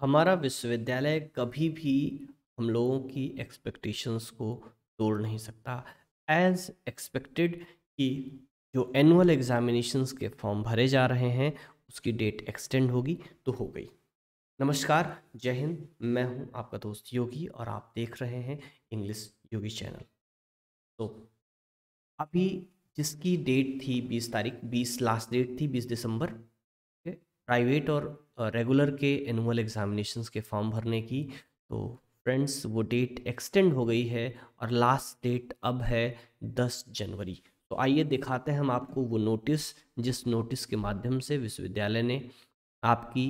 हमारा विश्वविद्यालय कभी भी हम लोगों की एक्सपेक्टेशंस को तोड़ नहीं सकता एज एक्सपेक्टेड कि जो एनुअल एग्जामिनेशंस के फॉर्म भरे जा रहे हैं उसकी डेट एक्सटेंड होगी तो हो गई नमस्कार जय हिंद मैं हूं आपका दोस्त योगी और आप देख रहे हैं इंग्लिश योगी चैनल तो अभी जिसकी डेट थी बीस तारीख बीस लास्ट डेट थी बीस दिसंबर प्राइवेट और रेगुलर के एनुअल एग्जामिनेशन के फॉर्म भरने की तो फ्रेंड्स वो डेट एक्सटेंड हो गई है और लास्ट डेट अब है दस जनवरी तो आइए दिखाते हैं हम आपको वो नोटिस जिस नोटिस के माध्यम से विश्वविद्यालय ने आपकी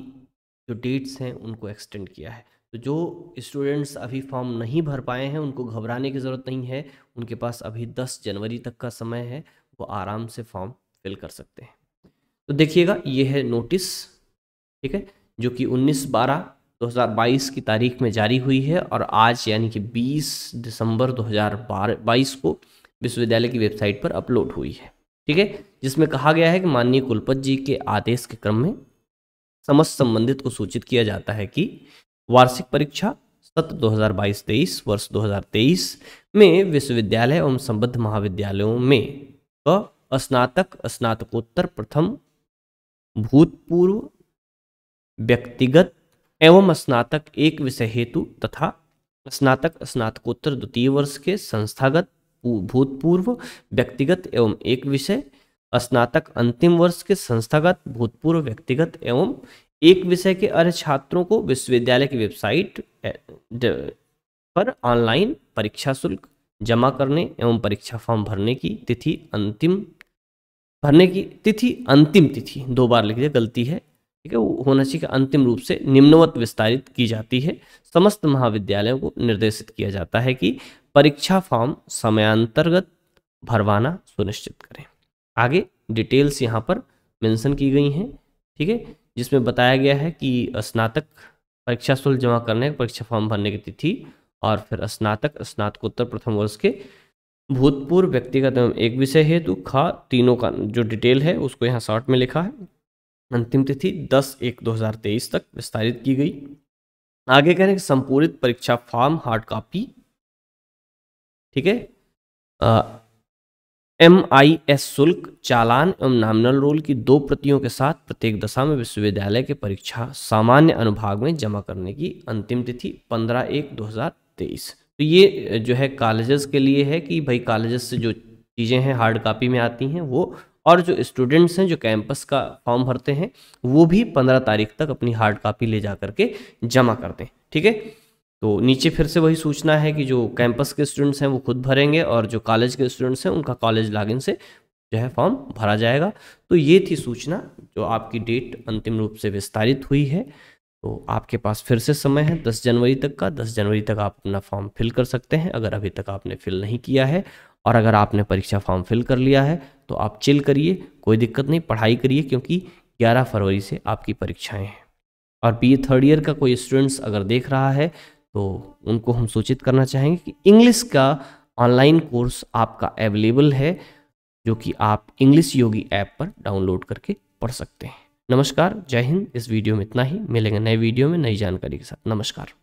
जो डेट्स हैं उनको एक्सटेंड किया है तो जो स्टूडेंट्स अभी फॉर्म नहीं भर पाए हैं उनको घबराने की ज़रूरत नहीं है उनके पास अभी दस जनवरी तक का समय है वो आराम से फॉर्म फिल कर सकते हैं तो देखिएगा ये है नोटिस ठीक है जो कि 19 बारह 2022 की तारीख में जारी हुई है और आज यानी कि 20 दिसंबर 2022 को विश्वविद्यालय की वेबसाइट पर अपलोड हुई है ठीक है जिसमें कहा गया है कि माननीय कुलपति जी के आदेश के क्रम में समस्त संबंधित को सूचित किया जाता है कि वार्षिक परीक्षा सत्र 2022-23 वर्ष 2023 में विश्वविद्यालय एवं संबद्ध महाविद्यालयों में स्नातक स्नातकोत्तर प्रथम भूतपूर्व व्यक्तिगत एवं स्नातक एक विषय हेतु तथा स्नातक स्नातकोत्तर द्वितीय वर्ष के संस्थागत भूतपूर्व व्यक्तिगत एवं एक विषय स्नातक अंतिम वर्ष के संस्थागत भूतपूर्व व्यक्तिगत एवं एक विषय के अर्ध छात्रों को विश्वविद्यालय की वेबसाइट पर ऑनलाइन परीक्षा शुल्क जमा करने एवं परीक्षा फॉर्म भरने की तिथि अंतिम भरने की तिथि अंतिम तिथि दो बार लिख दिया गलती है ठीक है वो होना चाहिए अंतिम रूप से निम्नवत विस्तारित की जाती है समस्त महाविद्यालयों को निर्देशित किया जाता है कि परीक्षा फॉर्म समयांतर्गत भरवाना सुनिश्चित करें आगे डिटेल्स यहाँ पर मेंशन की गई हैं ठीक है थीके? जिसमें बताया गया है कि स्नातक परीक्षा शुल्क जमा करने परीक्षा फॉर्म भरने की तिथि और फिर स्नातक स्नातकोत्तर प्रथम वर्ष के भूतपूर्व व्यक्तिगत एवं एक विषय हेतु खा तीनों का जो डिटेल है उसको यहाँ शॉर्ट में लिखा है अंतिम तिथि 10 एक 2023 तक विस्तारित की गई आगे कह रहे हैं संपूरित परीक्षा फॉर्म हार्ड कॉपी ठीक है एम आई एस शुल्क चालान एवं नामनल रोल की दो प्रतियों के साथ प्रत्येक दशा में विश्वविद्यालय के परीक्षा सामान्य अनुभाग में जमा करने की अंतिम तिथि 15 एक 2023 तो ये जो है कॉलेजेस के लिए है कि भाई कॉलेजेस से जो चीज़ें हैं हार्ड कॉपी में आती हैं वो और जो स्टूडेंट्स हैं जो कैंपस का फॉर्म भरते हैं वो भी पंद्रह तारीख तक अपनी हार्ड कापी ले जा करके जमा करते हैं ठीक है तो नीचे फिर से वही सूचना है कि जो कैंपस के स्टूडेंट्स हैं वो खुद भरेंगे और जो कॉलेज के स्टूडेंट्स हैं उनका कॉलेज लॉगिन से जो है फॉर्म भरा जाएगा तो ये थी सूचना जो आपकी डेट अंतिम रूप से विस्तारित हुई है तो आपके पास फिर से समय है दस जनवरी तक का दस जनवरी तक आप अपना फॉर्म फिल कर सकते हैं अगर अभी तक आपने फिल नहीं किया है और अगर आपने परीक्षा फॉर्म फिल कर लिया है तो आप चिल करिए कोई दिक्कत नहीं पढ़ाई करिए क्योंकि 11 फरवरी से आपकी परीक्षाएं हैं और बी थर्ड ईयर का कोई स्टूडेंट्स अगर देख रहा है तो उनको हम सूचित करना चाहेंगे कि इंग्लिश का ऑनलाइन कोर्स आपका अवेलेबल है जो कि आप इंग्लिश योगी ऐप पर डाउनलोड करके पढ़ सकते हैं नमस्कार जय हिंद इस वीडियो में इतना ही मिलेंगे नए वीडियो में नई जानकारी के साथ नमस्कार